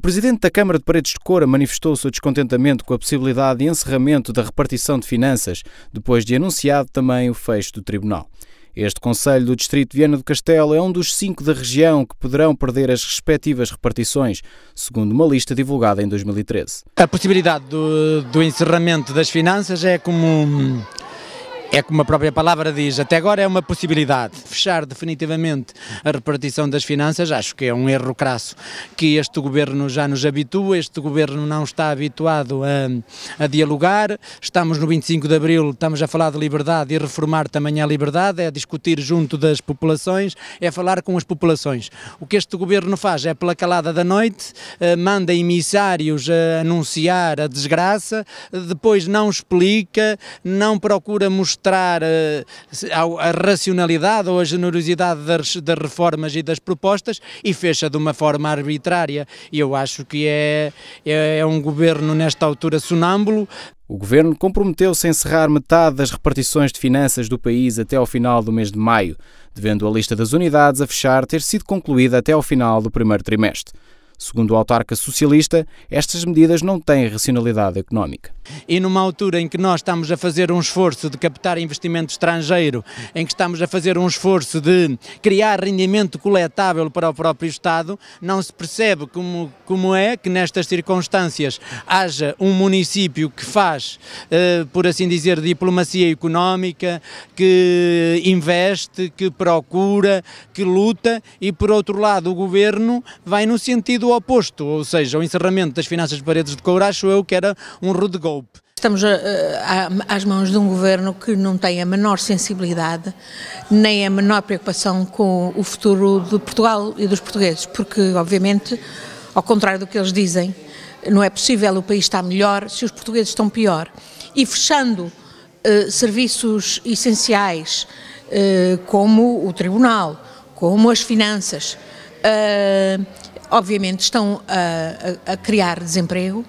O presidente da Câmara de Paredes de Coura manifestou o seu descontentamento com a possibilidade de encerramento da repartição de finanças, depois de anunciado também o fecho do tribunal. Este Conselho do Distrito de Viana do Castelo é um dos cinco da região que poderão perder as respectivas repartições, segundo uma lista divulgada em 2013. A possibilidade do, do encerramento das finanças é como é como a própria palavra diz, até agora é uma possibilidade. Fechar definitivamente a repartição das finanças, acho que é um erro crasso que este governo já nos habitua, este governo não está habituado a, a dialogar. Estamos no 25 de abril, estamos a falar de liberdade e reformar também a liberdade, é discutir junto das populações, é falar com as populações. O que este governo faz é pela calada da noite, eh, manda emissários a anunciar a desgraça, depois não explica, não procura mostrar mostrar eh, a, a racionalidade ou a generosidade das, das, reformas e das propostas e fecha de uma forma arbitrária. E eu acho que é, é, é um governo, nesta altura, sonâmbulo. O governo comprometeu-se a encerrar metade das repartições de finanças do país até ao final do mês de maio, devendo a lista das unidades a fechar ter sido concluída até ao final do primeiro trimestre. Segundo o autarca socialista, estas medidas não têm racionalidade económica. E numa altura em que nós estamos a fazer um esforço de captar investimento estrangeiro, em que estamos a fazer um esforço de criar rendimento coletável para o próprio Estado, não se percebe como, como é que nestas circunstâncias haja um município que faz, eh, por assim dizer, diplomacia económica, que investe, que procura, que luta e, por outro lado, o governo vai no sentido o oposto, ou seja, o encerramento das finanças de paredes de couro, acho eu que era um rude golpe. Estamos eh, a, a, às mãos de um governo que não tem a menor sensibilidade nem a menor preocupação com o futuro de Portugal e dos portugueses, porque, obviamente, ao contrário do que eles dizem, não é possível o país estar melhor se os portugueses estão pior. E fechando eh, serviços essenciais, eh, como o tribunal, como as finanças, eh, obviamente, estão a, a, criar desemprego,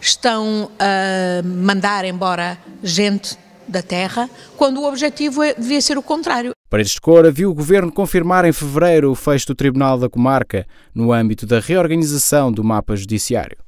estão a mandar embora gente da terra, quando o objetivo é, devia ser o contrário. Para este cor, viu o governo confirmar em fevereiro o fecho do Tribunal da Comarca no âmbito da reorganização do mapa judiciário.